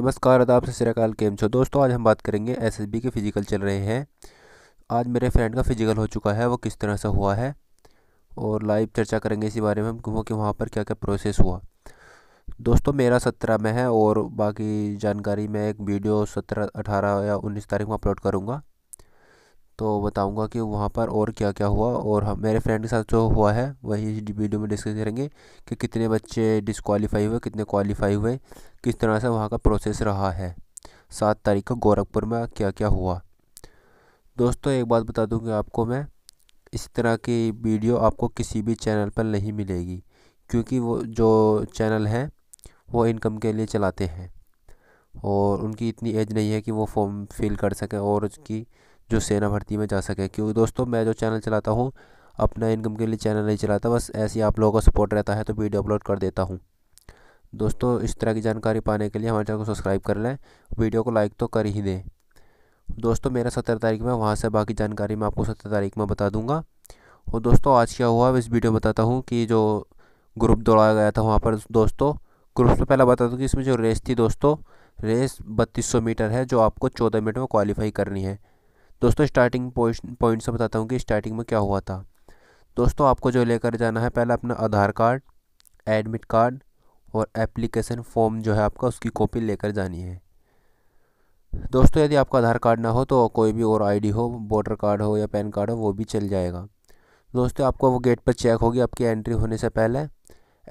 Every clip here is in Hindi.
नमस्कार आदाब से सिराकाल केम छो दोस्तों आज हम बात करेंगे एसएसबी के फ़िज़िकल चल रहे हैं आज मेरे फ्रेंड का फ़िज़िकल हो चुका है वो किस तरह से हुआ है और लाइव चर्चा करेंगे इसी बारे में हम कि वहाँ पर क्या क्या प्रोसेस हुआ दोस्तों मेरा सत्रह में है और बाकी जानकारी मैं एक वीडियो सत्रह अठारह या उन्नीस तारीख को अपलोड करूँगा तो बताऊंगा कि वहाँ पर और क्या क्या हुआ और हम मेरे फ्रेंड के साथ जो हुआ है वही वीडियो में डिस्कस करेंगे कि कितने बच्चे डिसक्वालीफाई हुए कितने क्वालिफ़ाई हुए किस तरह से वहाँ का प्रोसेस रहा है सात तारीख को गोरखपुर में क्या क्या हुआ दोस्तों एक बात बता दूँगी आपको मैं इस तरह की वीडियो आपको किसी भी चैनल पर नहीं मिलेगी क्योंकि वो जो चैनल हैं वो इनकम के लिए चलाते हैं और उनकी इतनी एज नहीं है कि वो फॉर्म फिल कर सकें और उसकी जो सेना भर्ती में जा सके क्योंकि दोस्तों मैं जो चैनल चलाता हूँ अपना इनकम के लिए चैनल नहीं चलाता बस ऐसे ही आप लोगों का सपोर्ट रहता है तो वीडियो अपलोड कर देता हूँ दोस्तों इस तरह की जानकारी पाने के लिए हमारे चैनल को सब्सक्राइब कर लें वीडियो को लाइक तो कर ही दें दोस्तों मेरा सत्रह तारीख में वहाँ से बाकी जानकारी मैं आपको सत्रह तारीख में बता दूंगा और दोस्तों आज क्या हुआ इस वीडियो में बताता हूँ कि जो ग्रुप दौड़ाया गया था वहाँ पर दोस्तों ग्रुप से पहला बता दूँ कि इसमें जो रेस थी दोस्तों रेस बत्तीस सौ मीटर है जो आपको चौदह मिनट में क्वालिफाई करनी है दोस्तों स्टार्टिंग पॉइंट से बताता हूँ कि स्टार्टिंग में क्या हुआ था दोस्तों आपको जो लेकर जाना है पहले अपना आधार कार्ड एडमिट कार्ड और एप्लीकेशन फॉर्म जो है आपका उसकी कॉपी लेकर जानी है दोस्तों यदि आपका आधार कार्ड ना हो तो कोई भी और आईडी हो वोटर कार्ड हो या पैन कार्ड हो वो भी चल जाएगा दोस्तों आपको वो गेट पर चेक होगी आपकी एंट्री होने से पहले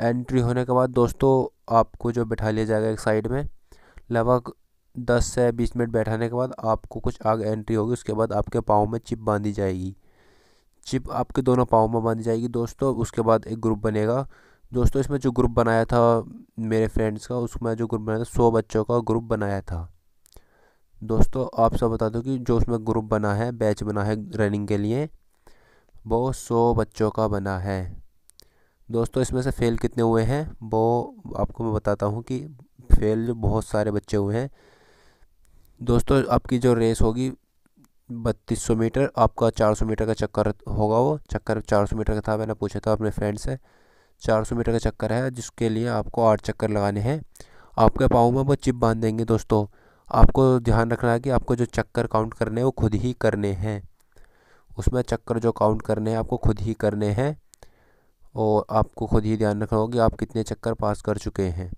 एंट्री होने के बाद दोस्तों आपको जो बिठा लिया जाएगा एक साइड में लगभग दस से बीस मिनट बैठाने के बाद आपको कुछ आग एंट्री होगी उसके बाद आपके पाँव में चिप बांधी जाएगी चिप आपके दोनों पाँव में बांधी जाएगी दोस्तों उसके बाद एक ग्रुप बनेगा दोस्तों इसमें जो ग्रुप बनाया था मेरे फ्रेंड्स का उसमें जो ग्रुप बनाया था सौ बच्चों का ग्रुप बनाया था दोस्तों आप सब बता दो कि जो उसमें ग्रुप बना है बैच बना है रनिंग के लिए वो सौ बच्चों का बना है दोस्तों इसमें से फ़ेल कितने हुए हैं वो आपको मैं बताता हूँ कि फेल बहुत सारे बच्चे हुए हैं दोस्तों आपकी जो रेस होगी बत्तीस सौ मीटर आपका चार सौ मीटर का चक्कर होगा वो चक्कर चार सौ मीटर का था मैंने पूछा था अपने फ्रेंड से चार सौ मीटर का चक्कर है जिसके लिए आपको आठ चक्कर लगाने हैं आपके पाँव में वो चिप बांध देंगे दोस्तों आपको ध्यान रखना है कि आपको जो चक्कर काउंट करने हैं वो खुद ही करने हैं उसमें चक्कर जो काउंट करने हैं आपको खुद ही करने हैं और आपको खुद ही ध्यान रखना होगा कि आप कितने चक्कर पास कर चुके हैं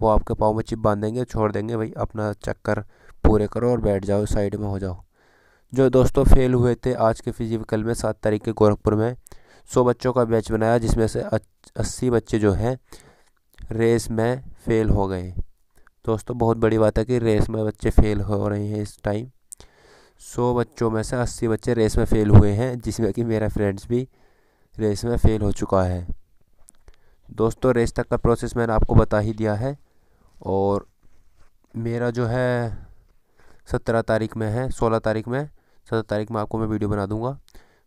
वो आपके पाँव में चिप बांध देंगे छोड़ देंगे भाई अपना चक्कर पूरे करो और बैठ जाओ साइड में हो जाओ जो दोस्तों फेल हुए थे आज के फिजिकल में सात तारीख के गोरखपुर में सौ बच्चों का बैच बनाया जिसमें से अस्सी बच्चे जो हैं रेस में फ़ेल हो गए दोस्तों बहुत बड़ी बात है कि रेस में बच्चे फ़ेल हो रहे हैं इस टाइम सौ बच्चों में से अस्सी बच्चे रेस में फ़ेल हुए हैं जिसमें कि मेरा फ्रेंड्स भी रेस में फ़ेल हो चुका है दोस्तों रेस तक का प्रोसेस मैंने आपको बता ही दिया है और मेरा जो है सत्रह तारीख में है सोलह तारीख में सत्रह तारीख में आपको मैं वीडियो बना दूंगा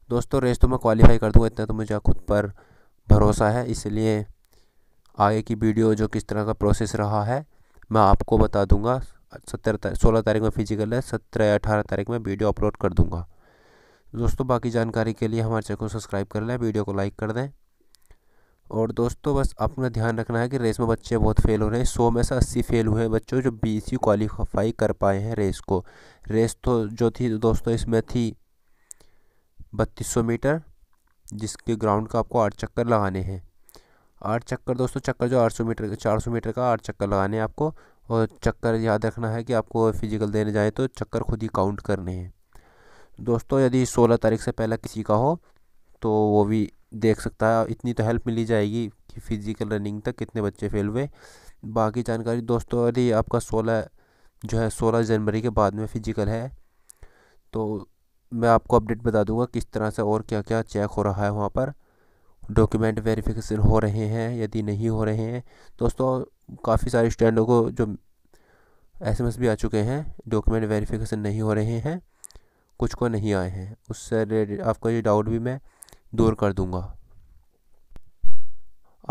दोस्तों रेस तो मैं क्वालिफाई कर दूंगा इतना तो मुझे खुद पर भरोसा है इसलिए आगे की वीडियो जो किस तरह का प्रोसेस रहा है मैं आपको बता दूंगा सत्रह सोलह तारीख में फिजिकल है सत्रह या अठारह तारीख में वीडियो अपलोड कर दूंगा दोस्तों बाकी जानकारी के लिए हमारे चैनल को सब्सक्राइब कर लें वीडियो को लाइक कर दें और दोस्तों बस आपका ध्यान रखना है कि रेस में बच्चे बहुत फेल हो रहे हैं सौ में से अस्सी फेल हुए हैं बच्चों जो बी सी क्वालिफाई कर पाए हैं रेस को रेस तो जो थी दोस्तों इसमें थी बत्तीस सौ मीटर जिसके ग्राउंड का आपको आठ चक्कर लगाने हैं आठ चक्कर दोस्तों चक्कर जो आठ सौ मीटर चार सौ मीटर का आठ चक्कर लगाने हैं आपको और चक्कर याद रखना है कि आपको फिजिकल देने जाएँ तो चक्कर खुद ही काउंट करने हैं दोस्तों यदि सोलह तारीख से पहले किसी का हो तो वो भी देख सकता है इतनी तो हेल्प मिली जाएगी कि फिज़िकल रनिंग तक कितने बच्चे फेल हुए बाकी जानकारी दोस्तों अरे आपका सोलह जो है सोलह जनवरी के बाद में फिजिकल है तो मैं आपको अपडेट बता दूंगा किस तरह से और क्या क्या चेक हो रहा है वहाँ पर डॉक्यूमेंट वेरिफिकेशन हो रहे हैं यदि नहीं हो रहे हैं दोस्तों काफ़ी सारे स्टैंडों को जो एसएमएस भी आ चुके हैं डॉक्यूमेंट वेरिफिकेशन नहीं हो रहे हैं कुछ को नहीं आए हैं उससे रिलेटेड आपका ये डाउट भी मैं दूर कर दूँगा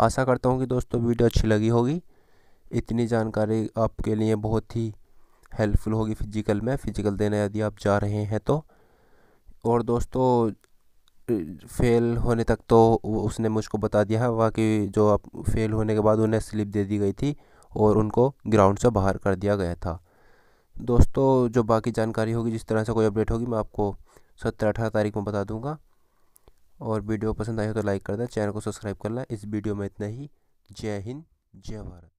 आशा करता हूँ कि दोस्तों वीडियो अच्छी लगी होगी इतनी जानकारी आपके लिए बहुत ही हेल्पफुल होगी फिजिकल में फिजिकल देने यदि आप जा रहे हैं तो और दोस्तों फेल होने तक तो उसने मुझको बता दिया है वाकई जो आप फेल होने के बाद उन्हें स्लिप दे दी गई थी और उनको ग्राउंड से बाहर कर दिया गया था दोस्तों जो बाकी जानकारी होगी जिस तरह से कोई अपडेट होगी मैं आपको सत्रह अठारह तारीख में बता दूंगा और वीडियो पसंद आए तो लाइक कर दें चैनल को सब्सक्राइब कर लें इस वीडियो में इतना ही जय हिंद जय भारत